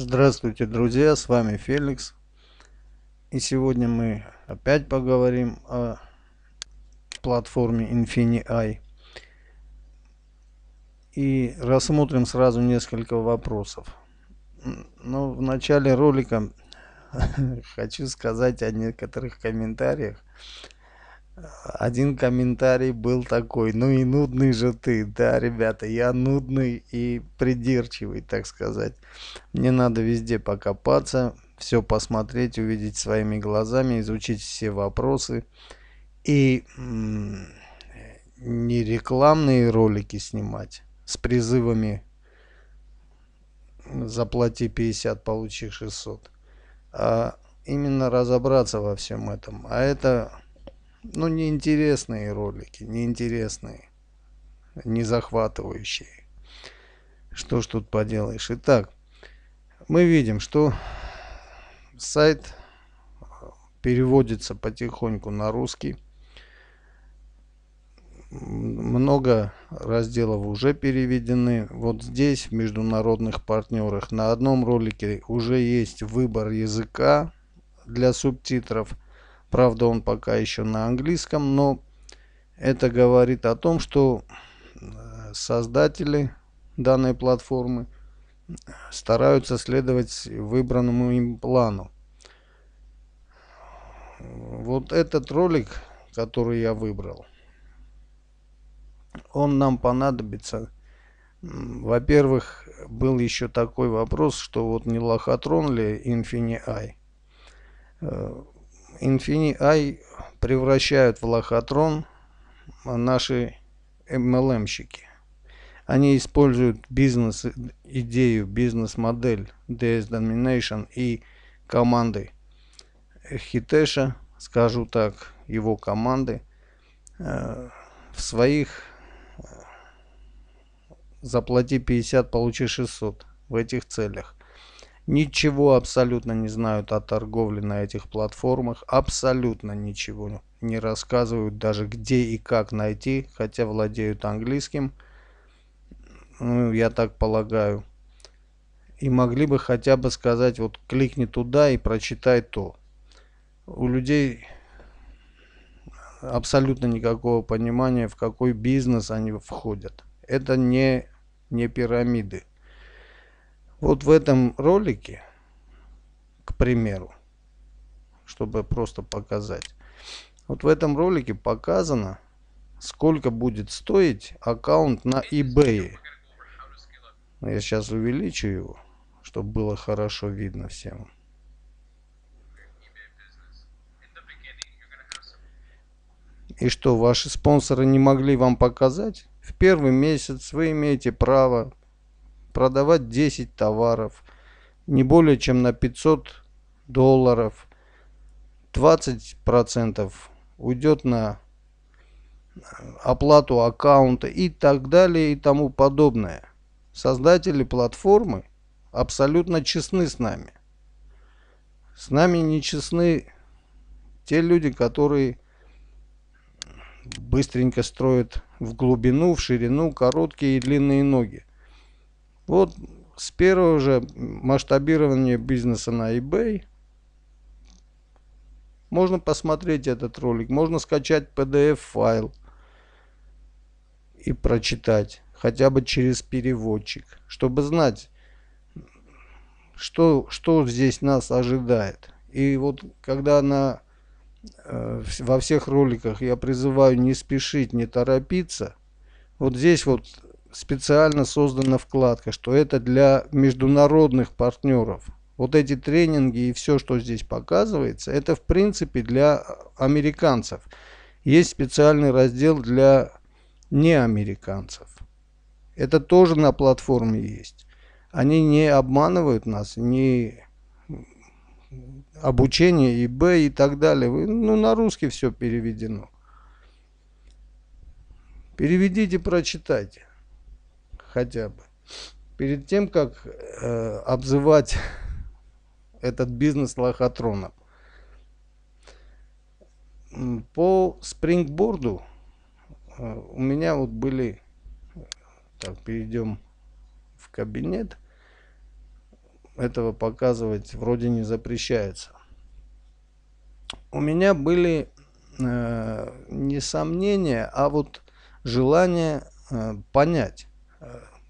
Здравствуйте, друзья! С вами Феликс. И сегодня мы опять поговорим о платформе InfiniEye. И рассмотрим сразу несколько вопросов. Но в начале ролика хочу сказать о некоторых комментариях, один комментарий был такой, ну и нудный же ты, да, ребята, я нудный и придирчивый, так сказать. Мне надо везде покопаться, все посмотреть, увидеть своими глазами, изучить все вопросы. И не рекламные ролики снимать с призывами заплати 50, получи 600, а именно разобраться во всем этом. А это ну, неинтересные ролики, неинтересные, не захватывающие. Что ж тут поделаешь. Итак, мы видим, что сайт э, переводится потихоньку на русский. Много разделов уже переведены. Вот здесь, в международных партнерах, на одном ролике уже есть выбор языка для субтитров – Правда, он пока еще на английском, но это говорит о том, что э, создатели данной платформы стараются следовать выбранному им плану. Вот этот ролик, который я выбрал, он нам понадобится. Во-первых, был еще такой вопрос, что вот не лохотрон ли Infini-i. Э, Infini-i превращают в лохотрон наши MLM-щики. Они используют бизнес-идею, бизнес-модель DS Domination и команды Хитеша, скажу так, его команды, э, в своих э, заплати 50, получи 600 в этих целях ничего абсолютно не знают о торговле на этих платформах, абсолютно ничего не рассказывают даже где и как найти, хотя владеют английским, ну, я так полагаю. И могли бы хотя бы сказать, вот кликни туда и прочитай то. У людей абсолютно никакого понимания, в какой бизнес они входят. Это не, не пирамиды. Вот в этом ролике, к примеру, чтобы просто показать. Вот в этом ролике показано, сколько будет стоить аккаунт на eBay. Я сейчас увеличу его, чтобы было хорошо видно всем. И что, ваши спонсоры не могли вам показать? В первый месяц вы имеете право продавать 10 товаров не более чем на 500 долларов. 20% процентов уйдет на э, оплату аккаунта и так далее и тому подобное. Создатели платформы абсолютно честны с нами. С нами не честны те люди, которые быстренько строят в глубину, в ширину, короткие и длинные ноги. Вот с первого же масштабирования бизнеса на eBay можно посмотреть этот ролик, можно скачать PDF файл и прочитать хотя бы через переводчик, чтобы знать, что, что здесь нас ожидает. И вот когда на, э, во всех роликах я призываю не спешить, не торопиться, вот здесь вот специально создана вкладка, что это для международных партнеров. Вот эти тренинги и все, что здесь показывается, это в принципе для американцев. Есть специальный раздел для неамериканцев. Это тоже на платформе есть. Они не обманывают нас, не обучение и б и так далее. Ну, на русский все переведено. Переведите, прочитайте хотя бы. Перед тем, как э, обзывать этот бизнес лохотроном, по спрингборду э, у меня вот были, так, перейдем в кабинет, этого показывать вроде не запрещается. У меня были э, не сомнения, а вот желание э, понять,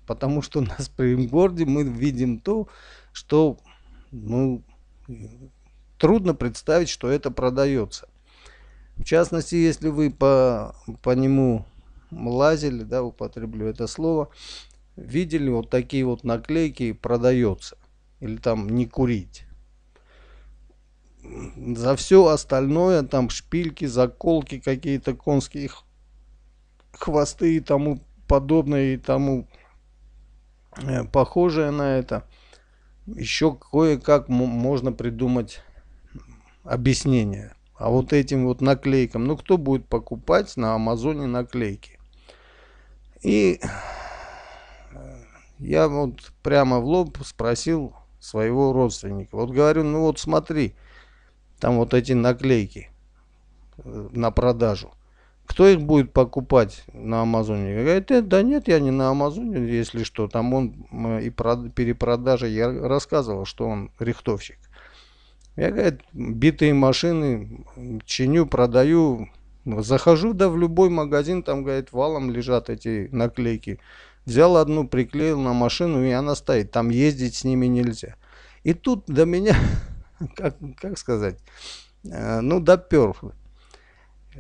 потому что на спрингборде мы видим то, что ну, трудно представить, что это продается. В частности, если вы по, по нему лазили, да, употреблю это слово, видели вот такие вот наклейки «продается» или там «не курить». За все остальное, там шпильки, заколки какие-то, конские хвосты и тому подобное и тому э, похожее на это, еще кое-как можно придумать объяснение. А вот этим вот наклейкам, ну кто будет покупать на Амазоне наклейки? И э, я вот прямо в лоб спросил своего родственника. Вот говорю, ну вот смотри, там вот эти наклейки э, на продажу кто их будет покупать на Амазоне? Говорит, э, да нет, я не на Амазоне, если что. Там он э, и прод, перепродажа, я рассказывал, что он рихтовщик. Я, говорит, битые машины чиню, продаю. Захожу, да, в любой магазин, там, говорит, валом лежат эти наклейки. Взял одну, приклеил на машину, и она стоит. Там ездить с ними нельзя. И тут до меня, как, как сказать, э, ну, допер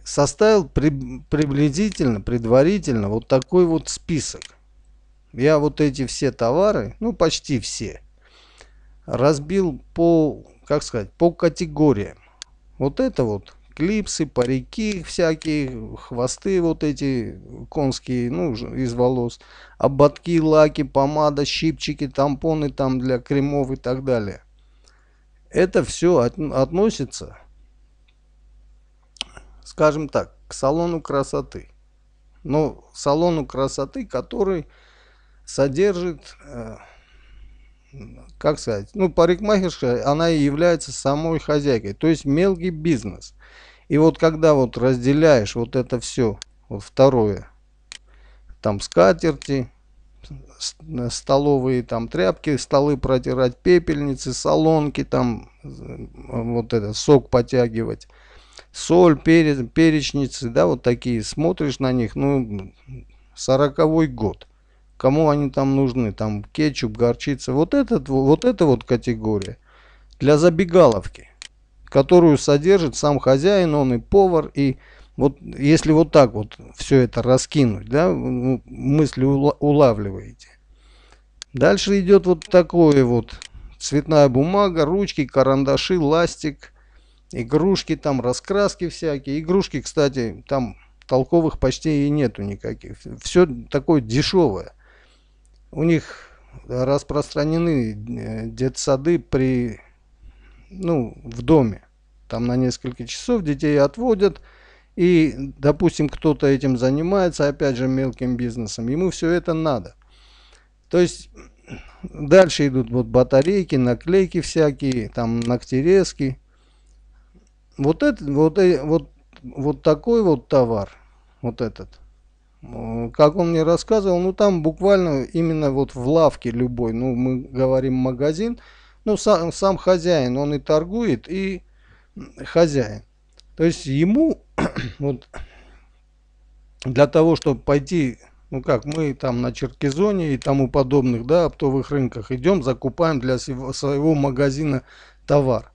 составил при, приблизительно, предварительно вот такой вот список. Я вот эти все товары, ну почти все, разбил по, как сказать, по категориям. Вот это вот клипсы, парики всякие, хвосты вот эти конские, ну, из волос, ободки, лаки, помада, щипчики, тампоны там для кремов и так далее. Это все относится скажем так, к салону красоты. Но ну, салону красоты, который содержит, э, как сказать, ну парикмахерша, она и является самой хозяйкой, то есть мелкий бизнес. И вот когда вот разделяешь вот это все, вот второе, там скатерти, столовые там тряпки, столы протирать, пепельницы, салонки, там, э, вот это, сок потягивать, соль, перец, перечницы, да, вот такие, смотришь на них, ну, сороковой год. Кому они там нужны, там кетчуп, горчица, вот, этот, вот эта вот категория для забегаловки, которую содержит сам хозяин, он и повар, и вот если вот так вот все это раскинуть, да, ну, мысли улавливаете. Дальше идет вот такое вот цветная бумага, ручки, карандаши, ластик – игрушки там, раскраски всякие. Игрушки, кстати, там толковых почти и нету никаких. Все такое дешевое. У них распространены э, детсады при, ну, в доме. Там на несколько часов детей отводят. И, допустим, кто-то этим занимается, опять же, мелким бизнесом. Ему все это надо. То есть, дальше идут вот батарейки, наклейки всякие, там ногтерезки вот, это, вот, э, вот, вот такой вот товар, вот этот, как он мне рассказывал, ну там буквально именно вот в лавке любой, ну мы говорим магазин, ну сам, сам хозяин, он и торгует, и хозяин. То есть ему вот для того, чтобы пойти, ну как мы там на Черкизоне и тому подобных, да, оптовых рынках идем, закупаем для своего магазина товар.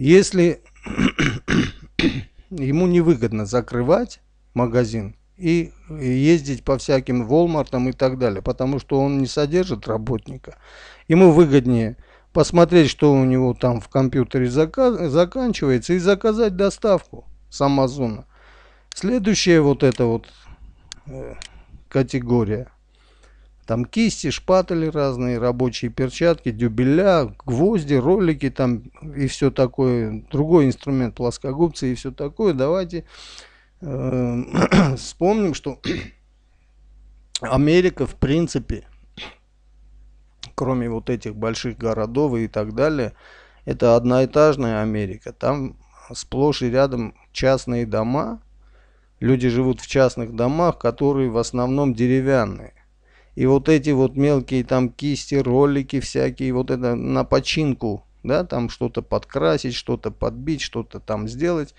Если ему невыгодно закрывать магазин и ездить по всяким Волмартам и так далее, потому что он не содержит работника. Ему выгоднее посмотреть, что у него там в компьютере заказ, заканчивается, и заказать доставку с Амазона. Следующая вот эта вот э, категория – там кисти, шпатели разные, рабочие перчатки, дюбеля, гвозди, ролики там и все такое. Другой инструмент, плоскогубцы и все такое. Давайте э, вспомним, что Америка в принципе, кроме вот этих больших городов и так далее, это одноэтажная Америка. Там сплошь и рядом частные дома. Люди живут в частных домах, которые в основном деревянные. И вот эти вот мелкие там кисти, ролики всякие, вот это на починку, да, там что-то подкрасить, что-то подбить, что-то там сделать.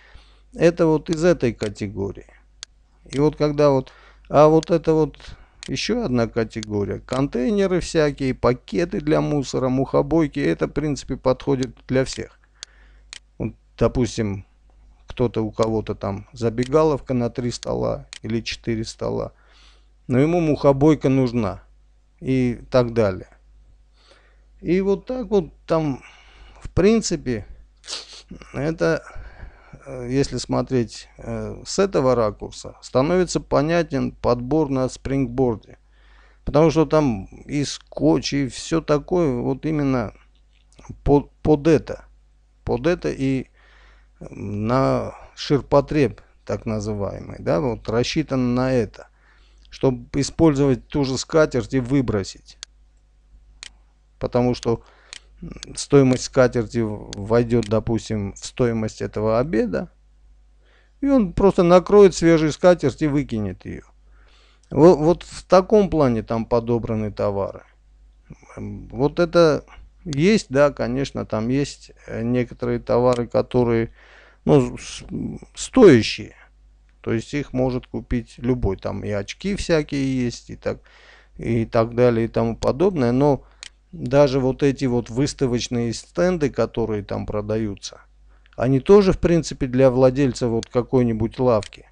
Это вот из этой категории. И вот когда вот... А вот это вот еще одна категория. Контейнеры всякие, пакеты для мусора, мухобойки. Это, в принципе, подходит для всех. Вот, допустим, кто-то у кого-то там забегаловка на три стола или четыре стола но ему мухобойка нужна и так далее. И вот так вот там, в принципе, это, э, если смотреть э, с этого ракурса, становится понятен подбор на спрингборде. Потому что там и скотч, и все такое, вот именно под, под это. Под это и на ширпотреб, так называемый, да, вот рассчитан на это чтобы использовать ту же скатерть и выбросить. Потому что стоимость скатерти войдет, допустим, в стоимость этого обеда. И он просто накроет свежую скатерть и выкинет ее. Вот, вот в таком плане там подобраны товары. Вот это есть, да, конечно, там есть э, некоторые товары, которые ну, стоящие. То есть их может купить любой. Там и очки всякие есть, и так, и так далее, и тому подобное. Но даже вот эти вот выставочные стенды, которые там продаются, они тоже, в принципе, для владельца вот какой-нибудь лавки.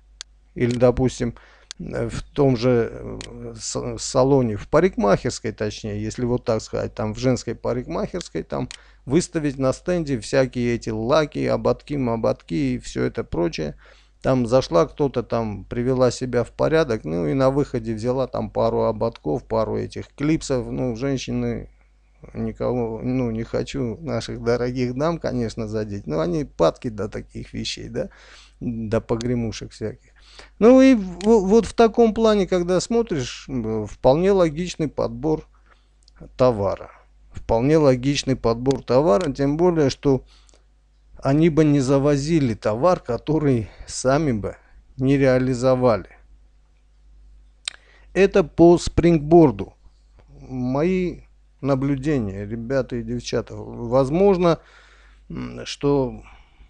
Или, допустим, э, в том же э, салоне, в парикмахерской точнее, если вот так сказать, там в женской парикмахерской, там выставить на стенде всякие эти лаки, ободки, мободки и все это прочее. Там зашла кто-то, там привела себя в порядок, ну и на выходе взяла там пару ободков, пару этих клипсов. Ну, женщины, никого, ну, не хочу наших дорогих дам, конечно, задеть, но они падки до таких вещей, да, до погремушек всяких. Ну и вот в таком плане, когда смотришь, вполне логичный подбор товара. Вполне логичный подбор товара, тем более, что они бы не завозили товар, который сами бы не реализовали. Это по спрингборду. Мои наблюдения, ребята и девчата. Возможно, что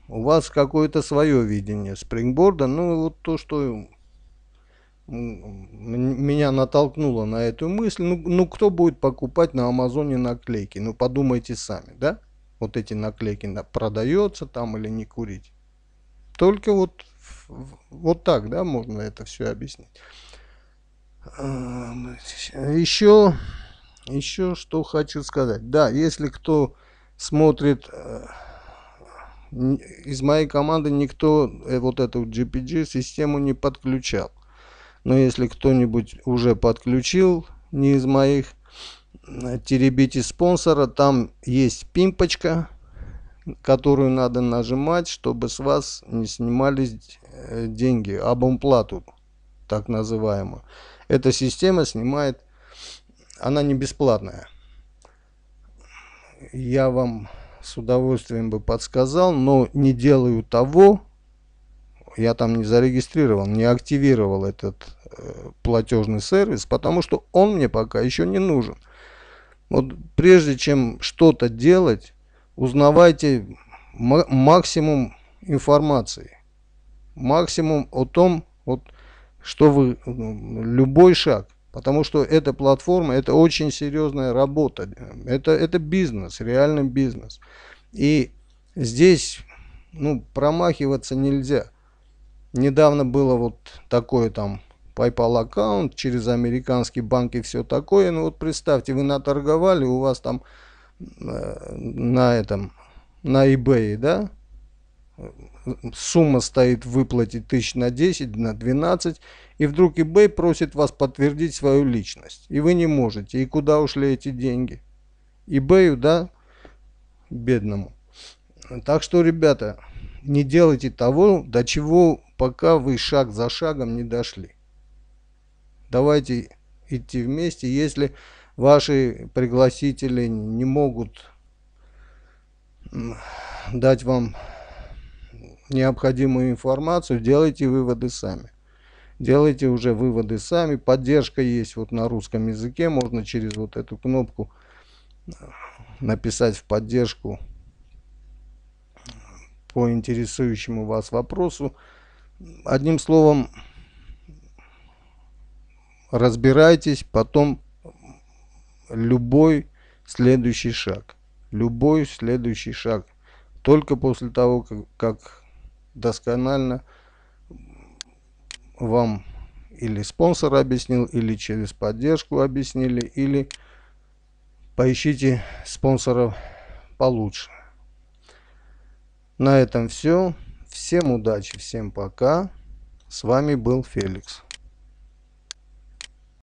у вас какое-то свое видение спрингборда. Ну, вот то, что меня натолкнуло на эту мысль. Ну, ну кто будет покупать на Амазоне наклейки? Ну, подумайте сами, да? вот эти наклейки на продается там или не курить. Только вот, вот так, да, можно это все объяснить. Еще, еще что хочу сказать. Да, если кто смотрит э, из моей команды никто э, вот эту GPG систему не подключал. Но если кто-нибудь уже подключил, не из моих, теребите спонсора, там есть пимпочка, которую надо нажимать, чтобы с вас не снимались э, деньги, абонплату, так называемую. Эта система снимает, она не бесплатная. Я вам с удовольствием бы подсказал, но не делаю того, я там не зарегистрировал, не активировал этот э, платежный сервис, потому что он мне пока еще не нужен. Вот прежде чем что-то делать, узнавайте максимум информации. Максимум о том, вот, что вы, любой шаг. Потому что эта платформа, это очень серьезная работа. Это, это бизнес, реальный бизнес. И здесь ну, промахиваться нельзя. Недавно было вот такое там PayPal аккаунт, через американские банки все такое. Ну вот представьте, вы наторговали, у вас там э, на этом, на eBay, да, сумма стоит в выплате тысяч на 10, на 12, и вдруг eBay просит вас подтвердить свою личность, и вы не можете. И куда ушли эти деньги? eBay, да, бедному. Так что, ребята, не делайте того, до чего пока вы шаг за шагом не дошли давайте идти вместе, если ваши пригласители не могут дать вам необходимую информацию, делайте выводы сами. Делайте уже выводы сами. Поддержка есть вот на русском языке. Можно через вот эту кнопку э, написать в поддержку э, по интересующему вас вопросу. Одним словом, разбирайтесь, потом любой следующий шаг. Любой следующий шаг. Только после того, как, как досконально вам или спонсор объяснил, или через поддержку объяснили, или поищите спонсоров получше. На этом все. Всем удачи, всем пока. С вами был Феликс.